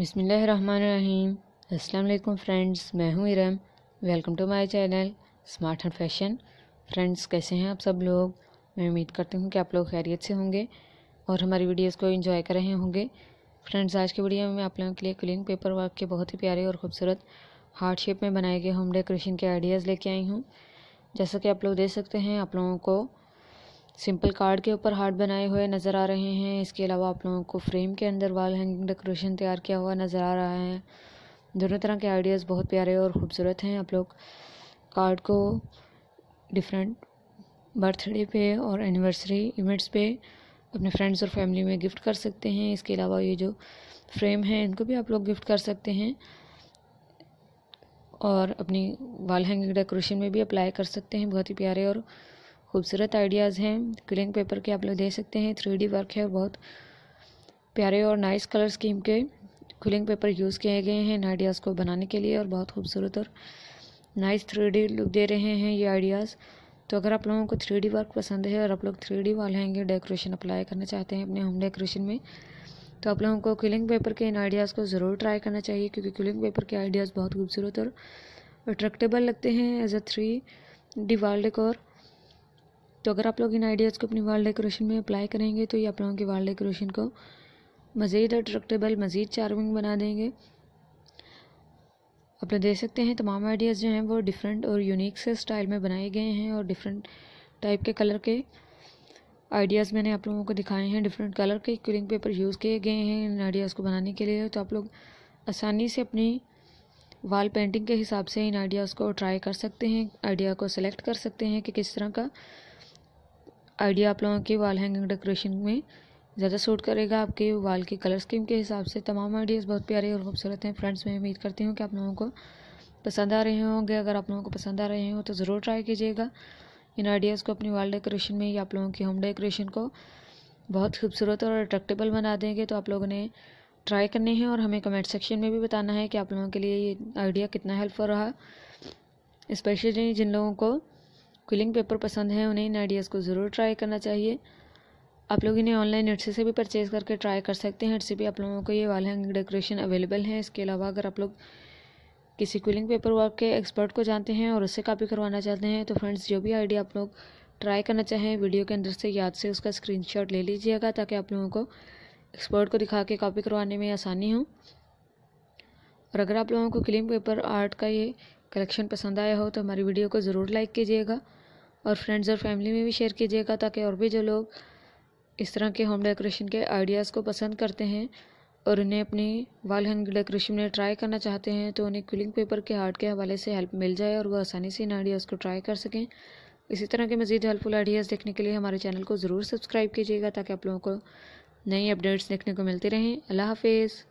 बिसमीम अस्सलाम फ्रेंड्स मैं हूँ Iram welcome to my channel smart and fashion friends कैसे हैं आप सब लोग मैं उम्मीद करती हूँ कि आप लोग खैरियत से होंगे और हमारी वीडियोस को एंजॉय कर रहे होंगे फ्रेंड्स आज की वीडियो में मैं आप लोगों के लिए क्लिंग पेपर वर्क के बहुत ही प्यारे और खूबसूरत हार्ट शेप में बनाए गए होम डेकोरेशन के आइडियाज़ लेके आई हूँ जैसा कि आप लोग देख सकते हैं आप लोगों को सिंपल कार्ड के ऊपर हार्ट बनाए हुए नज़र आ रहे हैं इसके अलावा आप लोगों को फ्रेम के अंदर वाल हैंगिंग डेकोरेशन तैयार किया हुआ नज़र आ रहा है दोनों तरह के आइडियाज़ बहुत प्यारे और ख़ूबसूरत हैं आप लोग कार्ड को डिफरेंट बर्थडे पे और एनिवर्सरी इवेंट्स पे अपने फ्रेंड्स और फैमिली में गिफ्ट कर सकते हैं इसके अलावा ये जो फ्रेम हैं इनको भी आप लोग गिफ्ट कर सकते हैं और अपनी वाल हैंगिंग डेकोरेशन में भी अप्लाई कर सकते हैं बहुत ही प्यारे और खूबसूरत आइडियाज़ हैं क्लिंग पेपर के आप लोग दे सकते हैं थ्री वर्क है बहुत प्यारे और नाइस कलर स्कीम के कूलिंग पेपर यूज़ किए गए हैं इन आइडियाज़ को बनाने के लिए और बहुत खूबसूरत और नाइस थ्री लुक दे रहे हैं ये आइडियाज़ तो अगर आप लोगों को थ्री वर्क पसंद है और आप लोग थ्री वाले हैंगे डेकोरेशन अप्लाई करना चाहते हैं अपने होम डेकोरेशन में तो आप लोगों को कूलिंग पेपर के इन आइडियाज़ को ज़रूर ट्राई करना चाहिए क्योंकि कूलिंग पेपर के आइडियाज़ बहुत खूबसूरत और अट्रैक्टेबल लगते हैं as a three D wall decor तो अगर आप लोग इन आइडियाज़ को अपनी वाल डेकोरेशन में अप्लाई करेंगे तो ये आप लोगों की वाल डेकोरेशन को मज़ीद अट्रैक्टेबल मज़ीद चार्मिंग बना देंगे आप लोग देख सकते हैं तमाम आइडियाज़ जो हैं वो डिफरेंट और यूनिक से स्टाइल में बनाए गए हैं और डिफरेंट टाइप के कलर के आइडियाज़ मैंने आप लोगों को दिखाए हैं डिफरेंट कलर के क्लिंग पेपर यूज़ किए गए हैं इन आइडियाज़ को बनाने के लिए तो आप लोग आसानी से अपनी वाल पेंटिंग के हिसाब से इन आइडियाज़ को ट्राई कर सकते हैं आइडिया को सिलेक्ट कर सकते हैं कि किस तरह का आइडिया आप लोगों के वाल हैंगिंग डेकोरेशन में ज़्यादा सूट करेगा आपके वाल के कलर स्कीम के हिसाब से तमाम आइडियाज़ बहुत प्यारे और खूबसूरत हैं फ्रेंड्स मैं उम्मीद करती हूँ कि आप लोगों को पसंद आ रहे होंगे अगर आप लोगों को पसंद आ रहे हो तो ज़रूर ट्राई कीजिएगा इन आइडियाज़ को अपनी वाल डेकोरेशन में या आप लोगों की होम डेकोरेशन को बहुत खूबसूरत और अट्रैक्टेबल बना देंगे तो आप लोगों ने ट्राई करने हैं और हमें कमेंट सेक्शन में भी बताना है कि आप लोगों के लिए ये आइडिया कितना हेल्पफुल रहा स्पेशली जिन लोगों को क्विलिंग पेपर पसंद है उन्हें इन आइडियाज़ को ज़रूर ट्राई करना चाहिए आप लोग इन्हें ऑनलाइन एडसे से भी परचेज़ करके ट्राई कर सकते हैं एडसे भी आप लोगों को ये वाल हैंगिंग डेकोरेशन अवेलेबल है इसके अलावा अगर आप लोग किसी क्विलिंग पेपर वर्क के एक्सपर्ट को जानते हैं और उससे कापी करवाना चाहते हैं तो फ्रेंड्स जो भी आइडिया आप लोग ट्राई करना चाहें वीडियो के अंदर से याद से उसका स्क्रीन ले लीजिएगा ताकि आप लोगों को एक्सपर्ट को दिखा के कापी करवाने में आसानी हो और अगर आप लोगों को क्लिंग पेपर आर्ट का ये कलेक्शन पसंद आया हो तो हमारी वीडियो को ज़रूर लाइक कीजिएगा और फ्रेंड्स और फैमिली में भी शेयर कीजिएगा ताकि और भी जो लोग इस तरह के होम डेकोरेशन के आइडियाज़ को पसंद करते हैं और उन्हें अपनी वाल हैंग डेकोरेशन में ट्राई करना चाहते हैं तो उन्हें क्लिंग पेपर के हार्ट के हवाले से हेल्प मिल जाए और वह आसानी से इन आइडियाज़ को ट्राई कर सकें इसी तरह के मज़ीद हेल्पफुल आइडियाज़ देखने के लिए हमारे चैनल को ज़रूर सब्सक्राइब कीजिएगा ताकि आप लोगों को नई अपडेट्स देखने को मिलती रहें अल्लाह हाफिज़